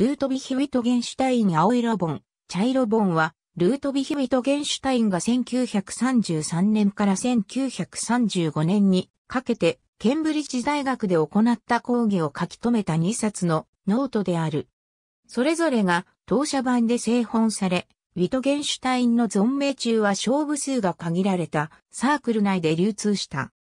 ルートビヒウィトゲンシュタイン青色本、茶色本は、ルートビヒウィトゲンシュタインが1933年から1935年にかけて、ケンブリッジ大学で行った講義を書き留めた2冊のノートである。それぞれが当社版で製本され、ウィトゲンシュタインの存命中は勝負数が限られたサークル内で流通した。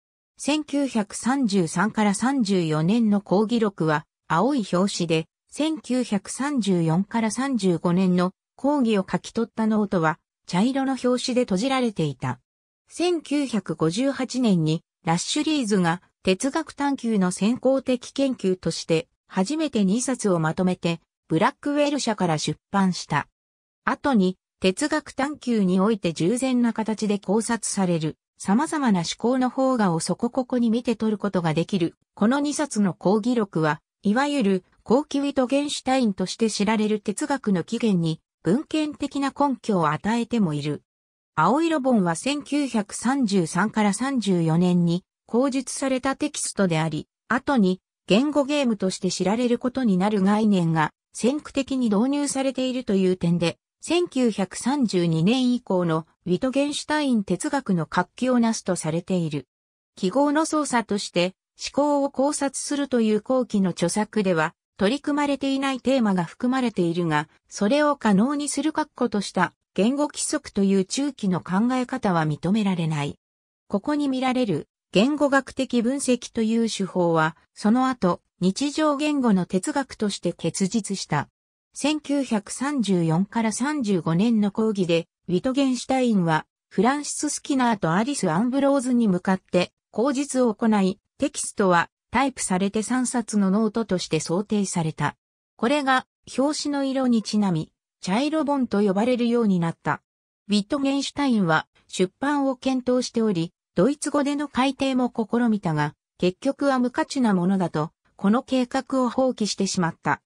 1933から34年の講義録は青い表紙で1934から35年の講義を書き取ったノートは茶色の表紙で閉じられていた。1958年にラッシュリーズが哲学探求の先行的研究として初めて2冊をまとめてブラックウェル社から出版した。後に哲学探求において従前な形で考察される様々な思考の方がをそこここに見て取ることができる。この2冊の講義録は、いわゆる後期ウィトゲンシュタインとして知られる哲学の起源に文献的な根拠を与えてもいる。青色本は1933から34年に口述されたテキストであり、後に言語ゲームとして知られることになる概念が先駆的に導入されているという点で、1932年以降のウィトゲンシュタイン哲学の活気をなすとされている。記号の操作として思考を考察するという後期の著作では、取り組まれていないテーマが含まれているが、それを可能にする確固とした言語規則という中期の考え方は認められない。ここに見られる言語学的分析という手法は、その後、日常言語の哲学として結実した。1934から35年の講義で、ウィトゲンシュタインは、フランシス・スキナーとアリス・アンブローズに向かって、口実を行い、テキストはタイプされて3冊のノートとして想定された。これが表紙の色にちなみ、茶色本と呼ばれるようになった。ウィットゲンシュタインは出版を検討しており、ドイツ語での改訂も試みたが、結局は無価値なものだと、この計画を放棄してしまった。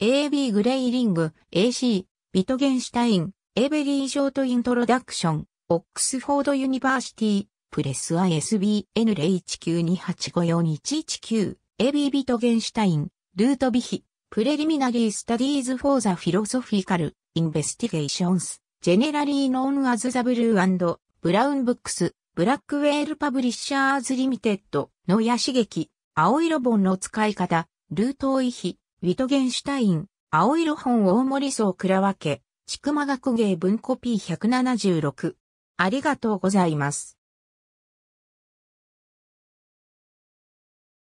AB グレイリング、AC、ビトゲンシュタイン、エベリー・ショート・イントロダクション、オックスフォード・ユニバーシティ、プレス ISBN 0 1 9 2 8 5 4 1 1 9エビビトゲンシュタイン、ルートビヒ、プレリミナリースタディーズフォーザフィロソフィカル、インベスティゲーションス、ジェネラリーノーンアズザブルーブラウンブックス、ブラックウェールパブリッシャーズリミテッド、野谷茂樹、青色本の使い方、ルートオイヒ、ウィトゲンシュタイン、青色本大森荘倉分け、ちくま学芸文コピー176。ありがとうございます。